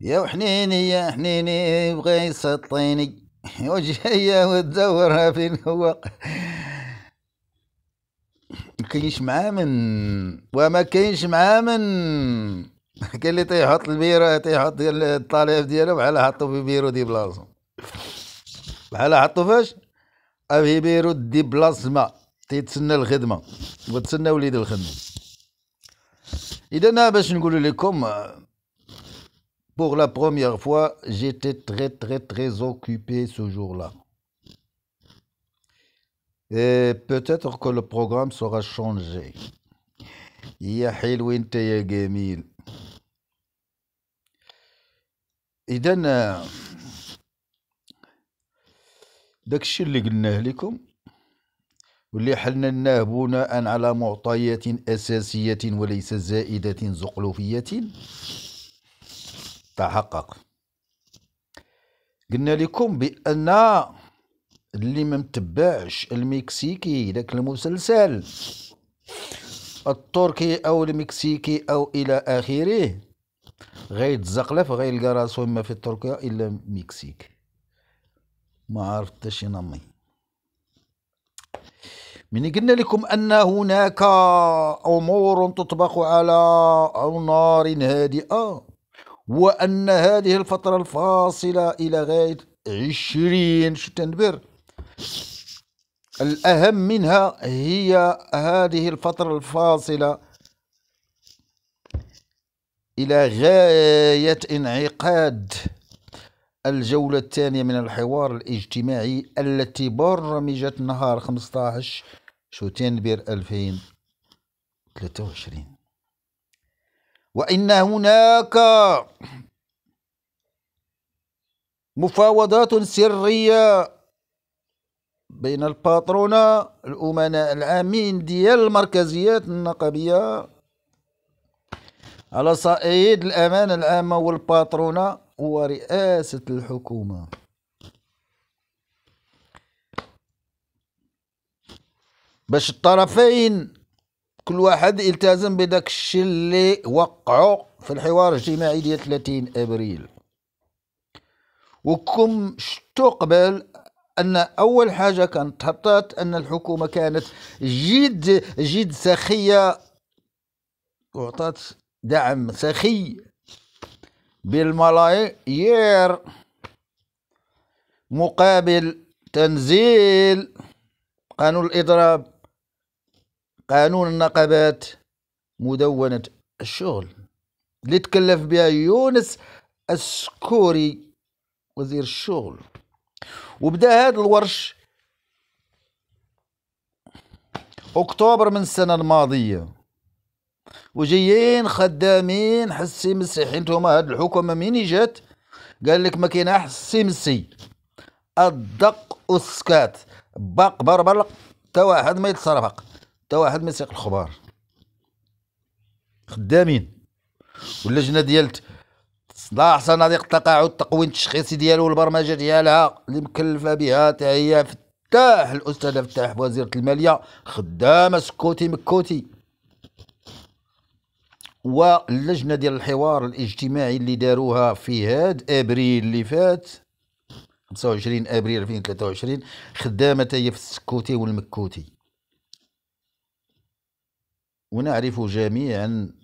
يا حنيني يا حنيني بغي يسطيني وجهي وتدورها في الهواق كاينش معاه من وما كاينش معاه من كاين اللي تيحط البيرة تيحط ديال الطالب ديالو بحال حطو في بيرو دي بلاصو بحال حطو فاش في بيرو دي بلاصما تيتسنى الخدمة وتسنى وليد الخدمة إذا باش نقول لكم Pour la première fois, j'étais très très très occupé ce jour-là. Et peut-être que le programme sera changé. يا حلو انت يا جميل اذا داكشي اللي قلناه لكم واللي حللناه بناء على معطيات اساسيه وليس زائده زقلوفيه تحقق قلنا لكم بأن اللي ما متبعش المكسيكي ذاك المسلسل التركي او المكسيكي او الى اخره غيتزقلف غيلقى راسو اما في تركيا الا المكسيك ما عرفت حتى شي نمي من قلنا لكم ان هناك امور تطبق على نار هادئه وأن هذه الفترة الفاصلة إلى غاية عشرين شتنبر الأهم منها هي هذه الفترة الفاصلة إلى غاية انعقاد الجولة الثانية من الحوار الاجتماعي التي برمجت نهار 15 شتنبر 2023 وإن هناك مفاوضات سرية بين الباترونة الأمناء العامين ديال المركزيات النقبية على صعيد الأمانة العامة والباطرونة ورئاسة الحكومة باش الطرفين كل واحد التزم بداك الشيء اللي وقعوا في الحوار الجماعي ديال 30 ابريل وكم شتو قبل ان اول حاجه كانت تحطات ان الحكومه كانت جد جد سخيه وعطات دعم سخي بالملايير مقابل تنزيل قانون الاضراب قانون النقابات مدونة الشغل اللي تكلف بها يونس السكوري وزير الشغل وبدا هذا الورش اكتوبر من السنه الماضيه وجايين خدامين حسي مسيحي انتوما هاد الحكومه مين جات قال لك ما كاين حسي مسي الدق والسكات بق بربلق تا واحد ما يتصرفق تا واحد ما يسيق الخبار خدامين واللجنه ديال صلاح صناديق التقاعد التقويم التشخيصي ديالو والبرمجه ديالها اللي مكلفه بها تا هي فتاح الاستاذ فتاح وزيره الماليه خدامه سكوتي مكوتي واللجنه ديال الحوار الاجتماعي اللي داروها في هاد ابريل اللي فات 25 ابريل 2023 خدامه هي في السكوتي والمكوتي ونعرف جميعا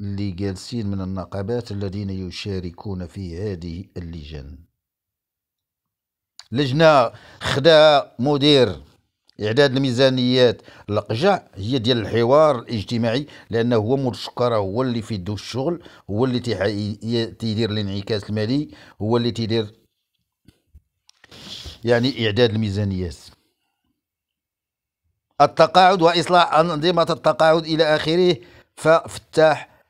اللي جالسين من النقابات الذين يشاركون في هذه اللجان لجنة خدا مدير إعداد الميزانيات القجع هي ديال الحوار الاجتماعي لأنه هو مرشق هو اللي في دو الشغل هو اللي تيدير الانعكاس المالي هو اللي تيدير يعني إعداد الميزانيات التقاعد وإصلاح أنظمة التقاعد إلى آخره ففتاح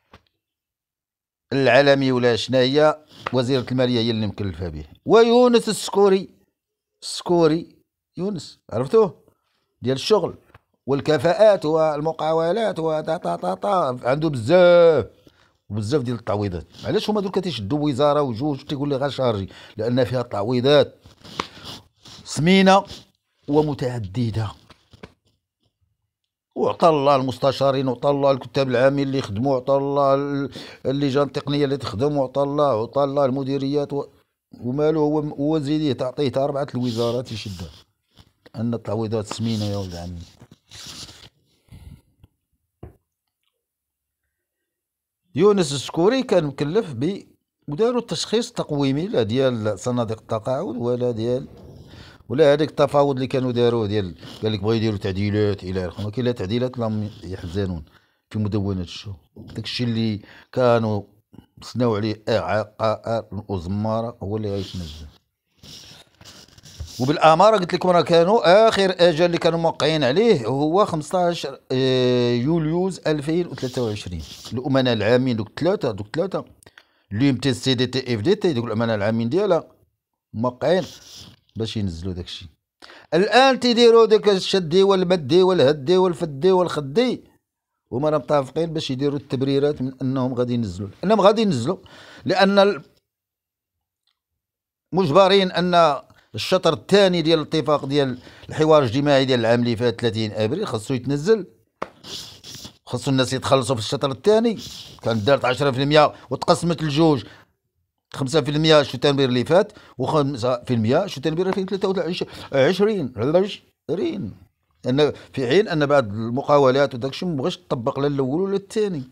العالمي ولا شنا هي وزيرة المالية هي اللي مكلفة به ويونس السكوري السكوري يونس عرفتوه ديال الشغل والكفاءات والمقاولات و تا تا تا عنده بزاف بزاف ديال التعويضات علاش هما دول كتيشدوا وزاره وجوج تيقول لي غير شارجي لان فيها تعويضات سمينه ومتعدده وعطى الله المستشارين وعطى الله الكتاب العامين اللي يخدموا وعطى الله اللجان التقنيه اللي تخدم وعطى الله وعطى الله المديريات و... وماله هو هو زيديه تعطيه تاع اربعه الوزارات يشدها ان التعويضات سمينه يا ولد عمي يونس الشكوري كان مكلف ب وداروا التشخيص التقويمي لا ديال صناديق التقاعد ولا ديال ولا هذاك التفاوض اللي كانوا داروه ديال قال لك بغا يديروا تعديلات الى اخره ولكن تعديلات لا يحزنون في مدونه الشو داك الشيء اللي كانوا سناو عليه اعاقاء وزماره هو اللي غيتنزل وبالاماره قلت لكم راه كانوا اخر اجل اللي كانوا موقعين عليه هو 15 يوليوز 2023 الامناء العامين دوك ثلاثه دوك ثلاثه ليم تي سي دي تي اف دي تي دوك الامناء العامين ديالها موقعين باش ينزلوا داك الشيء الان تيديروا داك الشدي والمدي والهدي والفدي والخدي هما راه متفقين باش يديروا التبريرات من انهم غادي ينزلوا انهم غادي ينزلوا لان مجبرين ان الشطر الثاني ديال الاتفاق ديال الحوار الاجتماعي ديال العام اللي فات 30 ابريل خاصو يتنزل خاصو الناس يتخلصوا في الشطر الثاني كان دارت 10% وتقسمت لجوج 5% شو التنوير اللي فات و5% شو التنوير 2023 20 ان في عين ان بعض المقاولات وداك الشيء ما بغاش تطبق لا الاول ولا الثاني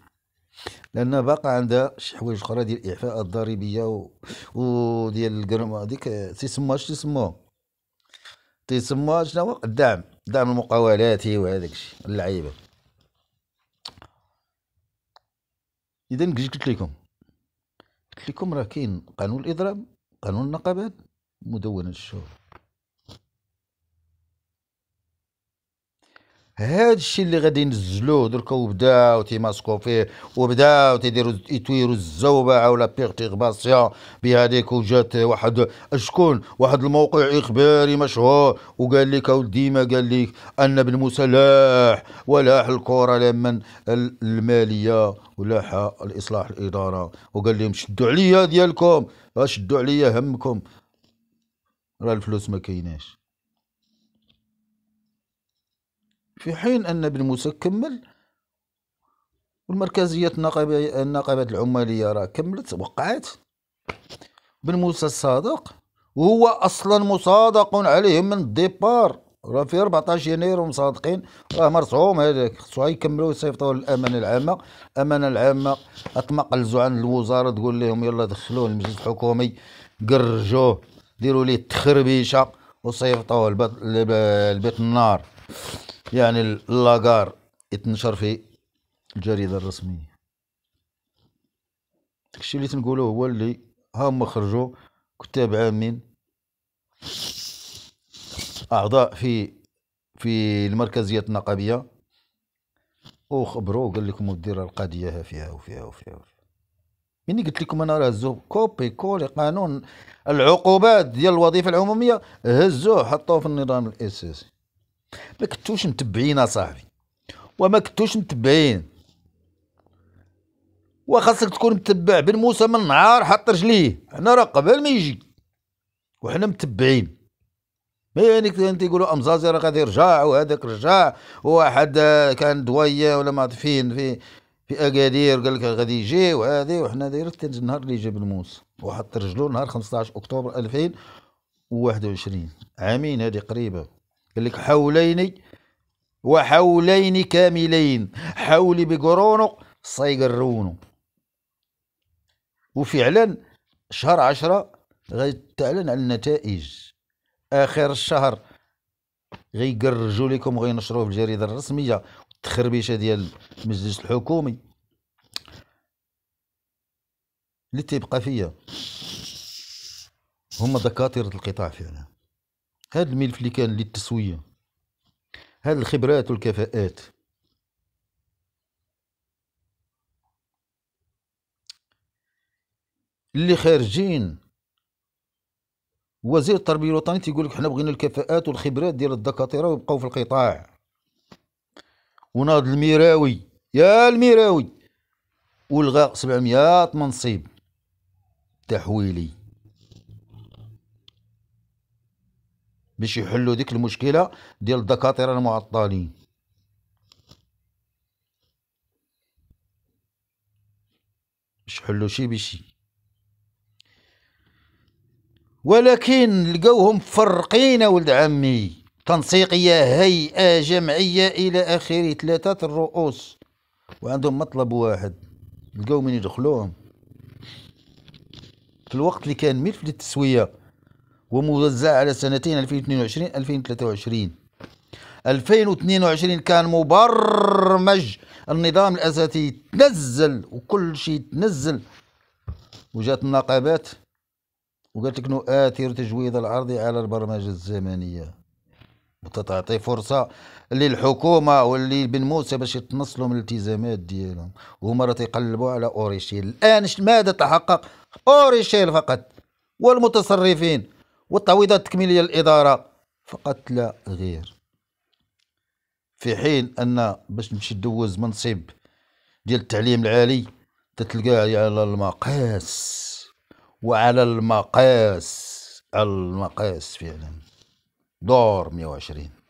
لان باقا عندها شي حوايج اخرى ديال الاعفاء الضريبيه و... وديال الكرم هذيك تيسمى اش تيسموها تيسمى شنو الدعم دعم المقاولات وهذاك الشيء اللعيبه اذا قلت لكم قلت لكم راه كاين قانون الاضراب قانون النقابات مدونة الشهور هذا الشيء اللي غادي ينزلوه درك وبداو تيماسكو فيه وبداو تيديروا يتويروا الزوبعه ولا بيرتيغباسيون بهذيك وجات واحد شكون واحد الموقع اخباري مشهور وقال لك اولدي ما قال لك ان بن موسى لاح ولاح الكره لمن الماليه ولاح الاصلاح الاداره وقال لهم شدوا عليا ديالكم شدوا عليا همكم راه الفلوس ما كايناش في حين أن ابن موسى كمل والمركزية النقابة النقابة العمالية راه كملت وقعت بن موسى الصادق وهو أصلا مصادق عليهم من الديبار راه في 14 يناير مصادقين راه مرسوم هذاك خصو يكملوا يصيفطوا للامانه العامه الامانه العامه اطمق الزعان الوزاره تقول لهم يلا دخلوه المجلس الحكومي قرجوه ديروا ليه التخربيشه وصيفطوه لبيت النار يعني اللاغار يتنشر في الجريده الرسميه داكشي اللي تنقولو هو اللي ها هما خرجوا كتاب عامين اعضاء في في المركزيه النقابيه وخبروا قال لكم الديره القضيه ها فيها وفيها وفيها, وفيها. ملي قلت لكم انا راه هزوه كوبي كولي قانون العقوبات ديال الوظيفه العموميه هزوه حطوه في النظام الاساسي ما كنتوش متبعين اصاحبي وما كنتوش متبعين وخاصك تكون متبع بن موسى من نهار حط رجليه حنا راه قبل ما يجي وحنا متبعين ما يعني كنت يقولوا امزازي راه غادي يرجع وهذاك رجع وواحد كان دويه ولا ما فين في في اكادير قال لك غادي يجي وهذه وحنا دايرت النهار اللي جا بن موسى وحط رجلو نهار 15 اكتوبر 2021 عامين هذه قريبه قال لك حولين وحولين كاملين حولي بقرونو صيقرونو وفعلا شهر عشرة غيتعلن على النتائج اخر الشهر غيقرجوا لكم غينشروه في الجريده الرسميه التخربيشه ديال المجلس الحكومي اللي تيبقى فيا هما دكاتره القطاع فعلا هذا الملف اللي كان للتسوية هاد الخبرات والكفاءات اللي خارجين وزير التربية الوطنية تيقول لك حنا بغينا الكفاءات والخبرات ديال الدكاترة ويبقاو في القطاع وناض الميراوي يا الميراوي ولغى 700 منصب تحويلي باش يحلوا ديك المشكله ديال الدكاتره المعطلين باش يحلوا شي بشي ولكن لقوهم فرقين ولد عمي تنسيقية هيئة جمعية إلى آخره ثلاثة الرؤوس وعندهم مطلب واحد لقاو من يدخلوهم في الوقت اللي كان ملف للتسوية وموزعة على سنتين 2022 2023 2022 كان مبرمج النظام الأساسي تنزل وكل شيء تنزل وجات النقابات وقالت لك نؤثر تجويد العرض على البرمجة الزمنية وتتعطي فرصة للحكومة واللي بن موسى باش يتنصلوا من الالتزامات ديالهم وهما راه تيقلبوا على أوريشيل الآن ماذا تحقق أوريشيل فقط والمتصرفين والتعويضات التكميلية للإدارة فقط لا غير في حين أن باش تمشي تدوز منصب ديال التعليم العالي تتلقاه على المقاس وعلى المقاس المقاس فعلا دور 120